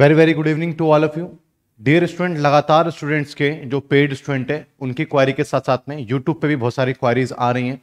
very very good evening to all of you dear student लगातार students के जो paid student है उनकी क्वारी के साथ साथ में यूट्यूब पे भी बहुत सारी क्वारीज आ रही हैं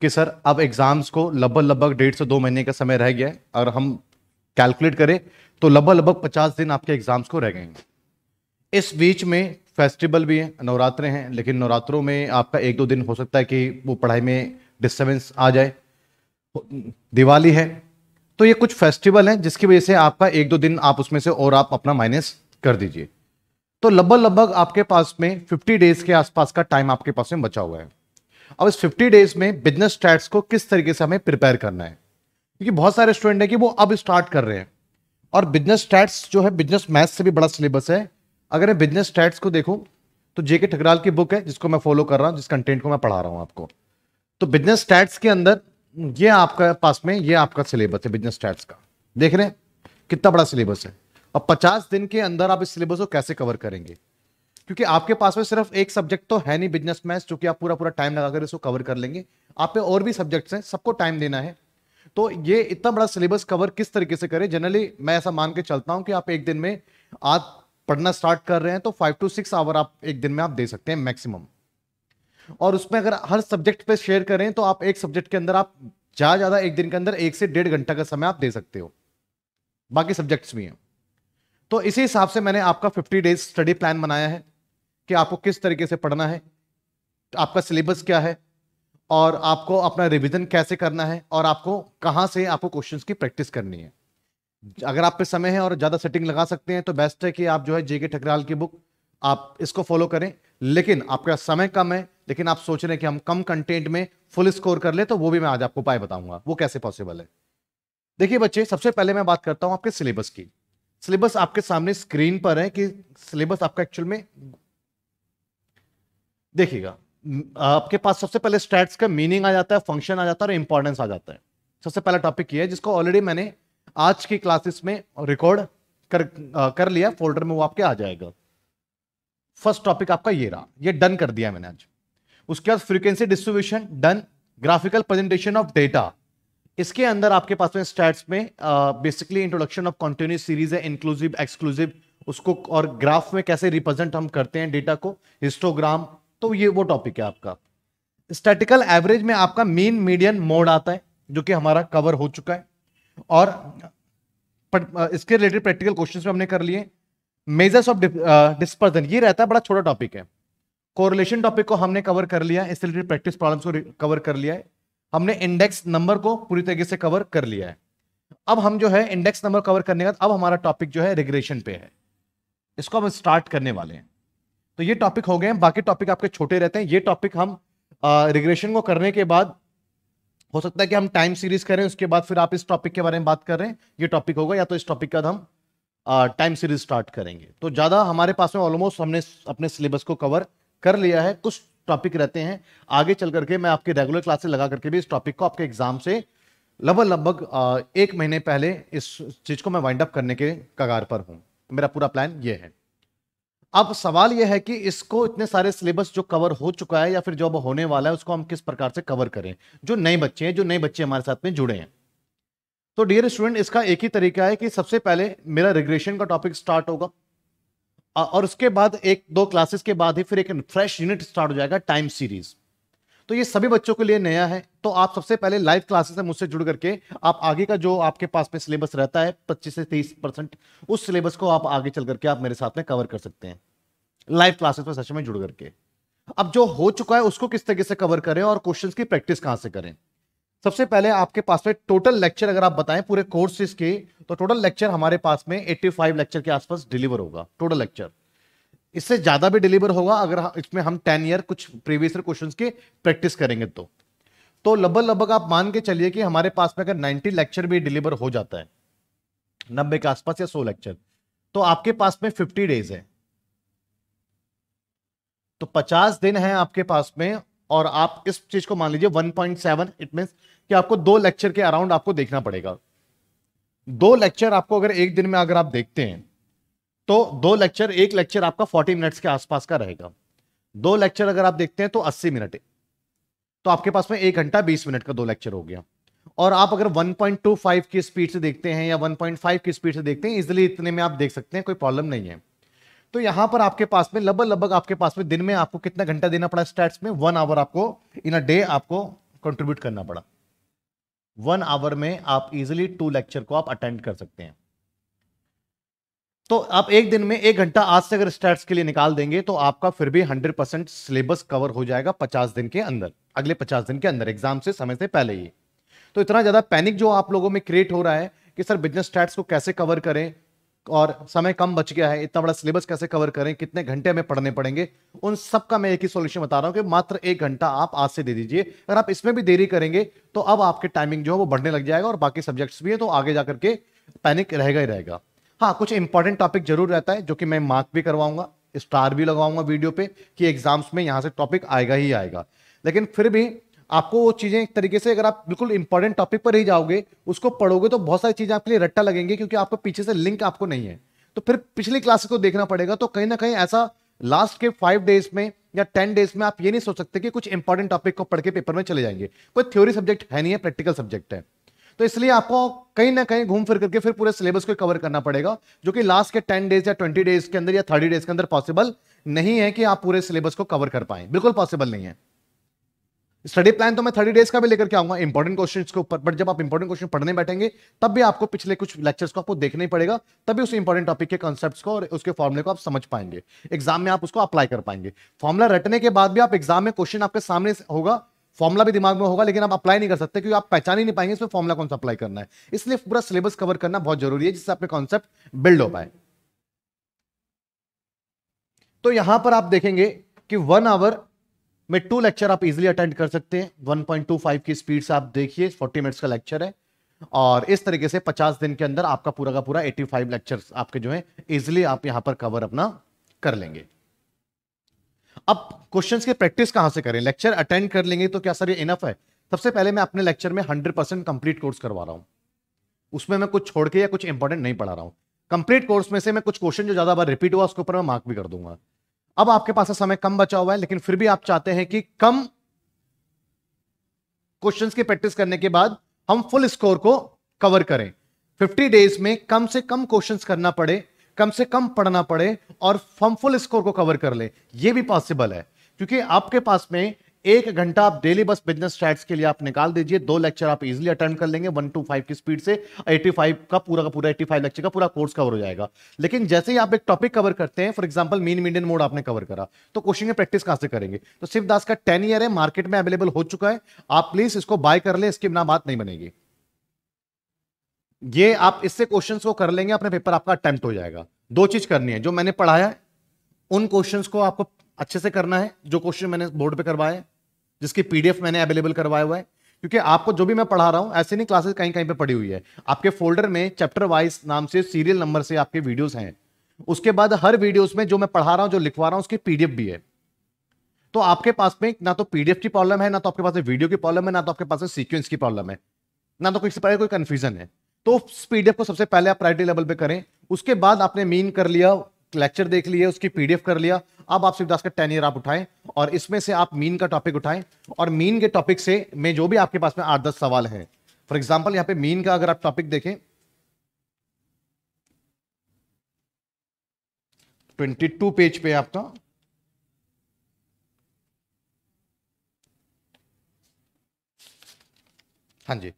कि सर अब एग्जाम्स को लगभग लगभग डेढ़ से दो महीने का समय रह गया है और हम कैलकुलेट करें तो लगभग लगभग पचास दिन आपके एग्जाम्स को रह गए हैं इस बीच में फेस्टिवल भी हैं नवरात्रे हैं लेकिन नवरात्रों में आपका एक दो दिन हो सकता है कि वो पढ़ाई में डिस्टर्बेंस आ जाए दिवाली है तो ये कुछ फेस्टिवल हैं जिसकी वजह से आपका एक दो दिन आप उसमें से और आप अपना माइनस कर दीजिए तो लगभग लगभग आपके पास में 50 डेज के आसपास का टाइम आपके पास में बचा हुआ है अब इस 50 डेज में बिजनेस स्टैट्स को किस तरीके से हमें प्रिपेयर करना है क्योंकि बहुत सारे स्टूडेंट हैं कि वो अब स्टार्ट कर रहे हैं और बिजनेस स्टार्ट जो है बिजनेस मैथ से भी बड़ा सिलेबस है अगर मैं बिजनेस स्टैट्स को देखूँ तो जेके ठकराल की बुक है जिसको मैं फॉलो कर रहा हूँ जिस कंटेंट को मैं पढ़ा रहा हूँ आपको तो बिजनेस स्टैट्स के अंदर ये आपका पास में ये आपका सिलेबस है बिजनेस स्टैट्स का देख रहे हैं कितना बड़ा सिलेबस है अब 50 दिन के अंदर आप इस सिलेबस को कैसे कवर करेंगे क्योंकि आपके पास में सिर्फ एक सब्जेक्ट तो है नहीं बिजनेस मैथ्स जो कि आप पूरा पूरा टाइम लगाकर इसको कवर कर लेंगे आप पे और भी सब्जेक्ट्स हैं सबको टाइम देना है तो ये इतना बड़ा सिलेबस कवर किस तरीके से करें जनरली मैं ऐसा मान के चलता हूँ कि आप एक दिन में आज पढ़ना स्टार्ट कर रहे हैं तो फाइव टू सिक्स आवर आप एक दिन में आप दे सकते हैं मैक्सिमम और उसमें अगर हर सब्जेक्ट पे शेयर करें तो आप एक सब्जेक्ट के अंदर आप ज़्यादा ज़्यादा एक दिन के अंदर एक से डेढ़ घंटा का समय आप दे सकते हो बाकी सब्जेक्ट्स भी हैं तो इसी हिसाब से मैंने आपका फिफ्टी डेज स्टडी प्लान बनाया है कि आपको किस तरीके से पढ़ना है आपका सिलेबस क्या है और आपको अपना रिविजन कैसे करना है और आपको कहाँ से आपको क्वेश्चन की प्रैक्टिस करनी है अगर आप पे समय है और ज़्यादा सेटिंग लगा सकते हैं तो बेस्ट है कि आप जो है जेके ठकराल की बुक आप इसको फॉलो करें लेकिन आपका समय कम है लेकिन आप सोच रहे हैं कि हम कम कंटेंट में फुल स्कोर कर ले तो वो भी मैं आज आपको उपाय बताऊंगा वो कैसे पॉसिबल है देखिए बच्चे सबसे पहले मैं बात करता हूं आपके सिलेबस की सिलेबस आपके सामने स्क्रीन पर है कि सिलेबस आपका एक्चुअल में देखिएगा आपके पास सबसे पहले स्टैट्स का मीनिंग आ जाता है फंक्शन आ जाता है और इंपॉर्टेंस आ जाता है सबसे पहला टॉपिक ये है जिसको ऑलरेडी मैंने आज की क्लासेस में रिकॉर्ड कर कर लिया फोल्डर में वो आपके आ जाएगा फर्स्ट टॉपिक आपका ये रहा ये डन कर दिया मैंने आज उसके बाद frequency distribution done graphical presentation of data इसके अंदर आपके पास में स्टैट्स में basically introduction of continuous series है इंक्लूसिव एक्सक्लूसिव उसको और ग्राफ में कैसे रिप्रेजेंट हम करते हैं डेटा को हिस्टोग्राम तो ये वो टॉपिक है आपका स्टैटिकल एवरेज में आपका मेन मीडियन मोड आता है जो कि हमारा कवर हो चुका है और इसके रिलेटेड प्रैक्टिकल क्वेश्चंस में हमने कर लिए मेजर्स ऑफ डिस्पर्जन ये रहता है बड़ा छोटा टॉपिक है कोरिलेशन टॉपिक को हमने कवर कर लिया इससे रिलेटेड प्रैक्टिस प्रॉब्लम्स को कवर कर लिया है हमने इंडेक्स नंबर को पूरी तरीके से कवर कर लिया है अब हम जो है इंडेक्स नंबर कवर करने का अब हमारा टॉपिक जो है रिग्रेशन पे है इसको हम स्टार्ट करने वाले हैं तो ये टॉपिक हो गए हैं बाकी टॉपिक आपके छोटे रहते हैं ये टॉपिक हम रिग्रेशन को करने के बाद हो सकता है कि हम टाइम सीरीज करें उसके बाद फिर आप इस टॉपिक के बारे में बात कर रहे हैं ये टॉपिक होगा या तो इस टॉपिक का हम टाइम सीरीज स्टार्ट करेंगे तो ज़्यादा हमारे पास में ऑलमोस्ट हमने अपने सिलेबस को कवर कर लिया है कुछ टॉपिक रहते हैं आगे चल करके मैं आपके रेगुलर क्लासेस लगा करके भी इस टॉपिक को आपके एग्जाम से लगभग लगभग एक महीने पहले इस चीज़ को मैं वाइंड अप करने के कगार पर हूं मेरा पूरा प्लान ये है अब सवाल यह है कि इसको इतने सारे सिलेबस जो कवर हो चुका है या फिर जो अब होने वाला है उसको हम किस प्रकार से कवर करें जो नए बच्चे हैं जो नए बच्चे हमारे साथ में जुड़े हैं तो डियर स्टूडेंट इसका एक ही तरीका है कि सबसे पहले मेरा रिग्रेशन का टॉपिक स्टार्ट होगा और उसके बाद एक दो क्लासेस के बाद ही फिर एक फ्रेश यूनिट स्टार्ट हो जाएगा टाइम सीरीज तो ये सभी बच्चों के लिए नया है तो आप सबसे पहले लाइव क्लासेस से मुझसे जुड़ करके आप आगे का जो आपके पास में सिलेबस रहता है 25 से 30 परसेंट उस सिलेबस को आप आगे चल करके आप मेरे साथ में कवर कर सकते हैं लाइव क्लासेस में सच में जुड़ करके अब जो हो चुका है उसको किस तरीके से कवर करें और क्वेश्चन की प्रैक्टिस कहां से करें सबसे पहले आपके पास में टोटल लेक्चर अगर आप बताएं पूरे कोर्सेज के तो टोटल लेक्चर हमारे पास में 85 लेक्चर के आसपास डिलीवर होगा टोटल लेक्चर इससे ज़्यादा भी डिलीवर होगा अगर इसमें हम 10 ईयर कुछ प्रीवियस क्वेश्चंस के प्रैक्टिस करेंगे तो तो लगभग लगभग आप मान के चलिए कि हमारे पास में अगर 90 लेक्चर भी डिलीवर हो जाता है नब्बे के आसपास या सो लेक्चर तो आपके पास में फिफ्टी डेज है तो पचास दिन है आपके पास में और आप इस चीज को मान लीजिए 1.7 इट मीन कि आपको दो लेक्चर के अराउंड आपको देखना पड़ेगा दो लेक्चर आपको अगर एक दिन में अगर आप देखते हैं तो दो लेक्चर एक लेक्चर आपका 40 मिनट्स के आसपास का रहेगा दो लेक्चर अगर आप देखते हैं तो 80 मिनट तो आपके पास में एक घंटा 20 मिनट का दो लेक्चर हो गया और आप अगर 1.25 की स्पीड से देखते हैं या 1.5 की स्पीड से देखते हैं इजिली इतने में आप देख सकते हैं कोई प्रॉब्लम नहीं है तो यहां पर आपके पास में लगभग लगभग आपके पास में दिन में आपको कितना घंटा देना पड़ा स्टैट्स में वन आवर आपको इन अ डे आपको कंट्रीब्यूट करना पड़ा वन आवर में आप इजिली टू लेक्चर को आप अटेंड कर सकते हैं तो आप एक दिन में एक घंटा आज से अगर स्टैट्स के लिए निकाल देंगे तो आपका फिर भी हंड्रेड परसेंट सिलेबस कवर हो जाएगा पचास दिन के अंदर अगले पचास दिन के अंदर एग्जाम से समय से पहले ही तो इतना ज्यादा पैनिक जो आप लोगों में क्रिएट हो रहा है कि सर बिजनेस स्टैट्स को कैसे कवर करें और समय कम बच गया है इतना बड़ा सिलेबस कैसे कवर करें कितने घंटे में पढ़ने पड़ेंगे उन सब का मैं एक ही सोल्यूशन बता रहा हूँ कि मात्र एक घंटा आप आज से दे दीजिए अगर आप इसमें भी देरी करेंगे तो अब आपके टाइमिंग जो है वो बढ़ने लग जाएगा और बाकी सब्जेक्ट्स भी है तो आगे जा करके पैनिक रहेगा ही रहेगा हाँ कुछ इंपॉर्टेंट टॉपिक जरूर रहता है जो कि मैं मार्क भी करवाऊंगा स्टार भी लगवाऊंगा वीडियो पे कि एग्जाम्स में यहाँ से टॉपिक आएगा ही आएगा लेकिन फिर भी आपको वो चीज़ें एक तरीके से अगर आप बिल्कुल इंपॉर्टेंट टॉपिक पर ही जाओगे उसको पढ़ोगे तो बहुत सारी चीज़ें आपके लिए रट्टा लगेंगे क्योंकि आपको पीछे से लिंक आपको नहीं है तो फिर पिछली क्लासेस को देखना पड़ेगा तो कहीं ना कहीं ऐसा लास्ट के फाइव डेज में या टेन डेज में आप ये नहीं सोच सकते कि कुछ इंपॉर्टेंट टॉपिक को पढ़ के पेपर में चले जाएंगे कोई थ्योरी सब्जेक्ट है नहीं है प्रैक्टिकल सब्जेक्ट है तो इसलिए आपको कहीं ना कहीं घूम फिर करके फिर पूरे सिलेबस को कवर करना पड़ेगा जो कि लास्ट के टेन डेज या ट्वेंटी डेज के अंदर या थर्टी डेज के अंदर पॉसिबल नहीं है कि आप पूरे सिलेबस को कवर कर पाए बिल्कुल पॉसिबल नहीं है स्टडी प्लान तो मैं थर्टी डेज का भी लेकर के आऊंगा इंपॉर्टेंट क्वेश्चन के ऊपर बट जब आप इंपॉर्टेंट क्वेश्चन पढ़ने बैठेंगे तब भी आपको पिछले कुछ लेक्चर्स को आपको देखना ही पड़ेगा तभी उस इंपॉर्टेंट टॉपिक के कॉन्सेप्ट्स को और उसके फॉर्मुले को आप समझ पाएंगे एग्जाम में आप उसको अप्लाई कर पाएंगे फॉर्मुला रटने के बाद भी आप एग्जाम में क्वेश्चन आपके सामने होगा फॉर्मुला भी दिमाग में होगा लेकिन आप अप्लाई नहीं कर सकते क्योंकि आप पहचान ही नहीं पाएंगे इसमें फॉर्मुला कौन सा अप्लाई करना है इसलिए पूरा सिलेबस कवर करना बहुत जरूरी है जिससे आपके कॉन्सेप्ट बिल्ड हो पाए तो यहां पर आप देखेंगे कि वन आवर में टू लेक्चर आप इजिली अटेंड कर सकते हैं 1.25 की स्पीड से आप देखिए 40 मिनट्स का लेक्चर है और इस तरीके से 50 दिन के अंदर आपका पूरा का पूरा 85 लेक्चर्स आपके जो है इजिली आप यहां पर कवर अपना कर लेंगे अब क्वेश्चंस की प्रैक्टिस कहां से करें लेक्चर अटेंड कर लेंगे तो क्या सर ये इनफ है सबसे पहले मैं अपने लेक्चर में हंड्रेड परसेंट कंप्लीट कोर्स करवा रहा हूं उसमें मैं कुछ छोड़ के या कुछ इंपॉर्टेंट नहीं पढ़ा रहा हूं कंप्लीट कोर्स में से मैं कुछ क्वेश्चन जो ज्यादा बार रिपीट हुआ उसके ऊपर मैं मार्क भी कर दूंगा अब आपके पास समय कम बचा हुआ है लेकिन फिर भी आप चाहते हैं कि कम क्वेश्चंस की प्रैक्टिस करने के बाद हम फुल स्कोर को कवर करें 50 डेज में कम से कम क्वेश्चंस करना पड़े कम से कम पढ़ना पड़े और हम फुल स्कोर को कवर कर ले ये भी पॉसिबल है क्योंकि आपके पास में एक घंटा आप डेली बस बिजनेस स्टैट्स के लिए आप निकाल दीजिए दो लेक्चर आप इजिली अटेंड कर लेंगे वन टू फाइव की स्पीड से एट्टी फाइव का पूरा का पूरा एट्टी फाइव लेक्चर का पूरा कोर्स कवर हो जाएगा लेकिन जैसे ही आप एक टॉपिक कवर करते हैं for example mean median mode आपने कवर करा तो क्वेश्चन में प्रैक्टिस कहां से करेंगे तो शिवदास का टेन ईयर है मार्केट में अवेलेबल हो चुका है आप प्लीज इसको बाय कर ले इसके बिना बात नहीं बनेगी ये आप इससे क्वेश्चंस को कर लेंगे अपने पेपर आपका अटेम्प्ट हो जाएगा दो चीज करनी है जो मैंने पढ़ाया उन क्वेश्चंस को आपको अच्छे से करना है जो क्वेश्चन मैंने बोर्ड पे करवाए जिसकी पीडीएफ मैंने अवेलेबल करवाया हुआ है क्योंकि आपको जो भी मैं पढ़ा रहा हूँ ऐसे नहीं क्लासेस कहीं कहीं पे पड़ी हुई है आपके फोल्डर में चैप्टर वाइज नाम से सीरियल नंबर से आपके वीडियोस हैं उसके बाद हर वीडियोस में जो मैं पढ़ा रहा हूँ जो लिखवा रहा हूँ उसकी पीडीएफ भी है तो आपके पास में ना तो पीडीएफ की प्रॉब्लम है ना तो आपके पास वीडियो की प्रॉब्लम है ना तो आपके पास में सीक्वेंस की तो प्रॉब्लम है ना तो किसी पर कोई कंफ्यूजन है तो पीडीएफ को सबसे पहले आप प्रायोरिटी लेवल पे करें उसके बाद आपने मीन कर लिया लेक्चर देख लिया उसकी पीडीएफ कर लिया अब आप शिवदास का टेन ईयर आप उठाएं और इसमें से आप मीन का टॉपिक उठाएं और मीन के टॉपिक से मैं जो भी आपके पास में आठ दस सवाल है फॉर एग्जाम्पल यहाँ पे मीन का अगर आप टॉपिक देखें ट्वेंटी टू पेज पे आपका हाँ जी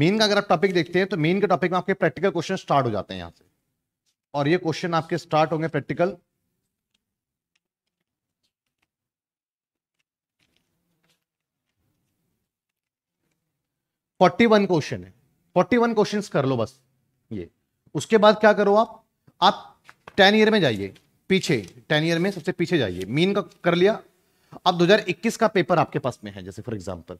मीन का अगर आप टॉपिक देखते हैं तो मीन के टॉपिक में आपके प्रैक्टिकल क्वेश्चन स्टार्ट हो जाते हैं यहां से और ये क्वेश्चन आपके स्टार्ट होंगे प्रैक्टिकल फोर्टी वन क्वेश्चन है फोर्टी वन क्वेश्चन कर लो बस ये उसके बाद क्या करो आप आप टेन ईयर में जाइए पीछे टेन ईयर में सबसे पीछे जाइए मीन का कर लिया अब 2021 का पेपर आपके पास में है जैसे फॉर हजार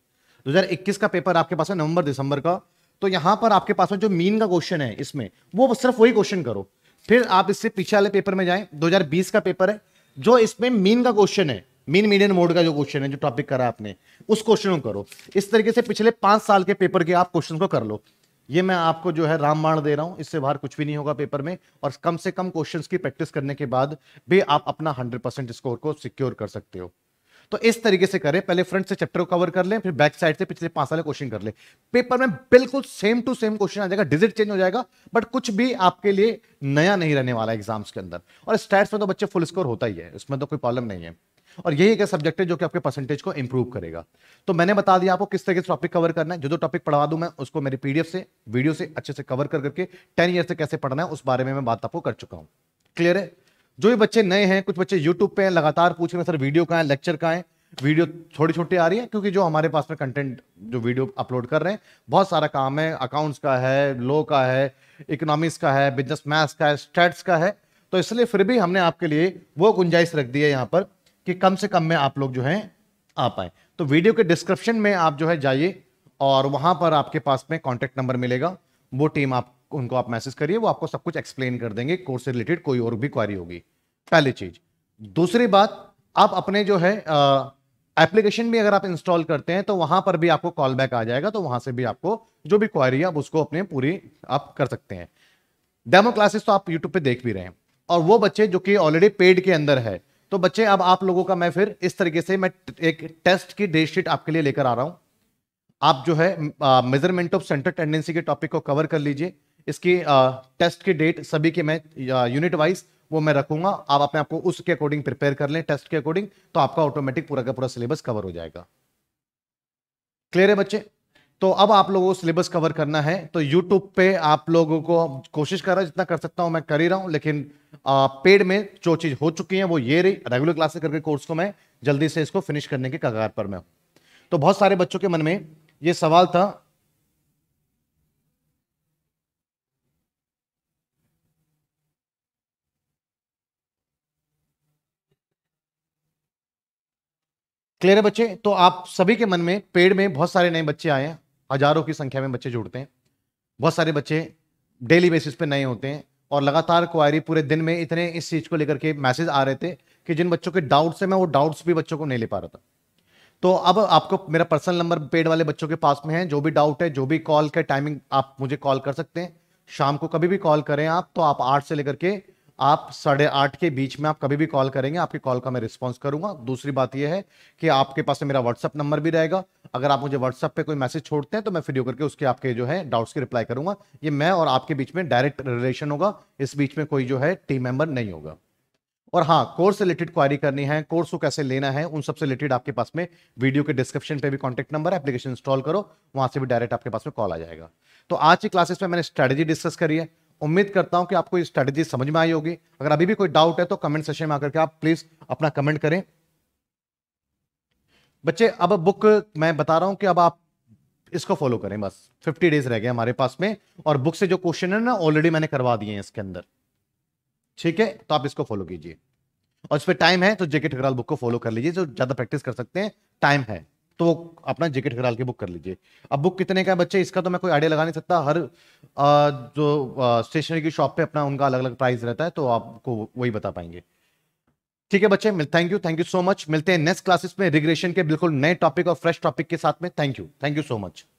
2021 का पेपर आपके पास है नवंबर दिसंबर का तो यहां पर आपके पास में जो मीन का क्वेश्चन है इसमें वो सिर्फ वही क्वेश्चन करो फिर आप इससे पीछे वाले पेपर में हजार बीस का पेपर है जो इसमें मीन का क्वेश्चन है मीन मीडियन मोड का जो क्वेश्चन है जो टॉपिक करा आपने उस क्वेश्चन को करो इस तरीके से पिछले पांच साल के पेपर के आप क्वेश्चन को कर लो ये मैं आपको जो है रामबाण दे रहा हूं इससे बाहर कुछ भी नहीं होगा पेपर में और कम से कम क्वेश्चंस की प्रैक्टिस करने के बाद भी आप अपना 100 परसेंट स्कोर को सिक्योर कर सकते हो तो इस तरीके से करें पहले फ्रंट से चैप्टर को कवर कर लें फिर बैक साइड से पिछले पांच साल क्वेश्चन कर लें पेपर में बिल्कुल सेम टू सेम क्वेश्चन आ जाएगा डिजिट चेंज हो जाएगा बट कुछ भी आपके लिए नया नहीं रहने वाला एग्जाम्स के अंदर और स्टैट्स में तो बच्चे फुल स्कोर होता ही है उसमें तो कोई प्रॉब्लम नहीं है और यही एक सब्जेक्ट है जो कि आपके परसेंटेज को इंप्रूव करेगा तो मैंने बता दिया आपको किस तरह के टॉपिक कवर करना है जो जो टॉपिक पढ़वा दूं मैं उसको मेरे पीडीएफ से वीडियो से अच्छे से कवर कर करके टेन ईयर से कैसे पढ़ना है उस बारे में मैं बात आपको कर चुका हूँ क्लियर है जो भी बच्चे नए हैं कुछ बच्चे यूट्यूब पे हैं लगातार पूछ रहे हैं सर वीडियो कहाँ है लेक्चर कहाँ है वीडियो छोटी छोटी आ रही है क्योंकि जो हमारे पास में कंटेंट जो वीडियो अपलोड कर रहे हैं बहुत सारा काम है अकाउंट्स का है लॉ का है इकोनॉमिक्स का है बिजनेस मैथ्स का है स्टेट्स का है तो इसलिए फिर भी हमने आपके लिए वो गुंजाइश रख दी है यहाँ पर कि कम से कम में आप लोग जो है आ पाए तो वीडियो के डिस्क्रिप्शन में आप जो है जाइए और वहां पर आपके पास में कॉन्टेक्ट नंबर मिलेगा वो टीम आप उनको आप मैसेज करिए वो आपको सब कुछ एक्सप्लेन कर देंगे कोर्स से रिलेटेड कोई और भी क्वारी होगी पहली चीज दूसरी बात आप अपने जो है एप्लीकेशन भी अगर आप इंस्टॉल करते हैं तो वहां पर भी आपको कॉल बैक आ जाएगा तो वहां से भी आपको जो भी क्वारी आप उसको अपने पूरी आप कर सकते हैं डेमो क्लासेस तो आप यूट्यूब पे देख भी रहे हैं और वो बच्चे जो कि ऑलरेडी पेड के अंदर है तो बच्चे अब आप लोगों का मैं फिर इस तरीके से मैं एक टेस्ट की डेट शीट आपके लिए लेकर आ रहा हूं आप जो है मेजरमेंट ऑफ सेंटर टेंडेंसी के टॉपिक को कवर कर लीजिए इसकी टेस्ट की डेट सभी के मैं यूनिट वाइज वो मैं रखूंगा आप अपने आपको उसके अकॉर्डिंग प्रिपेयर कर लें टेस्ट के अकॉर्डिंग तो आपका ऑटोमेटिक पूरा का पूरा सिलेबस कवर हो जाएगा क्लियर है बच्चे तो अब आप लोगों को सिलेबस कवर करना है तो यूट्यूब पे आप लोगों को कोशिश कर रहा जितना कर सकता हूं मैं कर ही रहा हूं लेकिन आ, पेड में जो चीज़ हो चुकी है वो ये रही रेगुलर क्लासेस करके कोर्स को मैं जल्दी से इसको फिनिश करने के कगार पर मैं हूं तो बहुत सारे बच्चों के मन में ये सवाल था क्लियर है बच्चे तो आप सभी के मन में पेड़ में बहुत सारे नए बच्चे आए हैं हजारों की संख्या में बच्चे जुड़ते हैं बहुत सारे बच्चे डेली बेसिस पे नए होते हैं और लगातार क्वायरी पूरे दिन में इतने इस चीज़ को लेकर के मैसेज आ रहे थे कि जिन बच्चों के डाउट्स हैं मैं वो डाउट्स भी बच्चों को नहीं ले पा रहा था तो अब आपको मेरा पर्सनल नंबर पेड वाले बच्चों के पास में है जो भी डाउट है जो भी कॉल का टाइमिंग आप मुझे कॉल कर सकते हैं शाम को कभी भी कॉल करें आप तो आप आठ से लेकर के आप साढ़े आठ के बीच में आप कभी भी कॉल करेंगे आपकी कॉल का मैं रिस्पॉन्स करूंगा दूसरी बात यह है कि आपके पास मेरा व्हाट्सअप नंबर भी रहेगा अगर आप मुझे व्हाट्सअप पे कोई मैसेज छोड़ते हैं तो मैं फ्री होकर उसके आपके जो है डाउट्स की रिप्लाई करूंगा ये मैं और आपके बीच में डायरेक्ट रिलेशन होगा इस बीच में कोई जो है टीम मेंबर नहीं होगा और हाँ कोर्स से रिलेटेड क्वारी करनी है कोर्स को कैसे लेना है उन सबसे रिलेटेड आपके पास में वीडियो के डिस्क्रिप्शन पे भी कॉन्टेक्ट नंबर एप्लीकेशन इंस्टॉल करो वहां से भी डायरेक्ट आपके पास में कॉल आ जाएगा तो आज की क्लासेस में मैंने स्ट्रैटेजी डिस्कस करी है उम्मीद करता हूं कि आपको ये स्ट्रैटेजी समझ में आई होगी अगर अभी भी कोई डाउट है तो कमेंट सेशन में आकर के आप प्लीज अपना कमेंट करें बच्चे अब बुक मैं बता रहा हूं कि अब आप इसको फॉलो करें बस 50 डेज रह गए हमारे पास में और बुक से जो क्वेश्चन है ना ऑलरेडी मैंने करवा दिए हैं इसके अंदर ठीक है तो आप इसको फॉलो कीजिए और इस पर टाइम है तो जेके ठकराल बुक को फॉलो कर लीजिए जो ज्यादा प्रैक्टिस कर सकते हैं टाइम है तो वो अपना जेके ठकराल की बुक कर लीजिए अब बुक कितने का है बच्चे इसका तो मैं कोई आइडिया लगा नहीं सकता हर जो स्टेशनरी की शॉप पे अपना उनका अलग अलग प्राइस रहता है तो आपको वही बता पाएंगे ठीक है बच्चे thank you thank you so much मिलते हैं नेक्स्ट क्लासेस में रिग्रेशन के बिल्कुल नए टॉपिक और फ्रेश टॉपिक के साथ में thank you thank you so much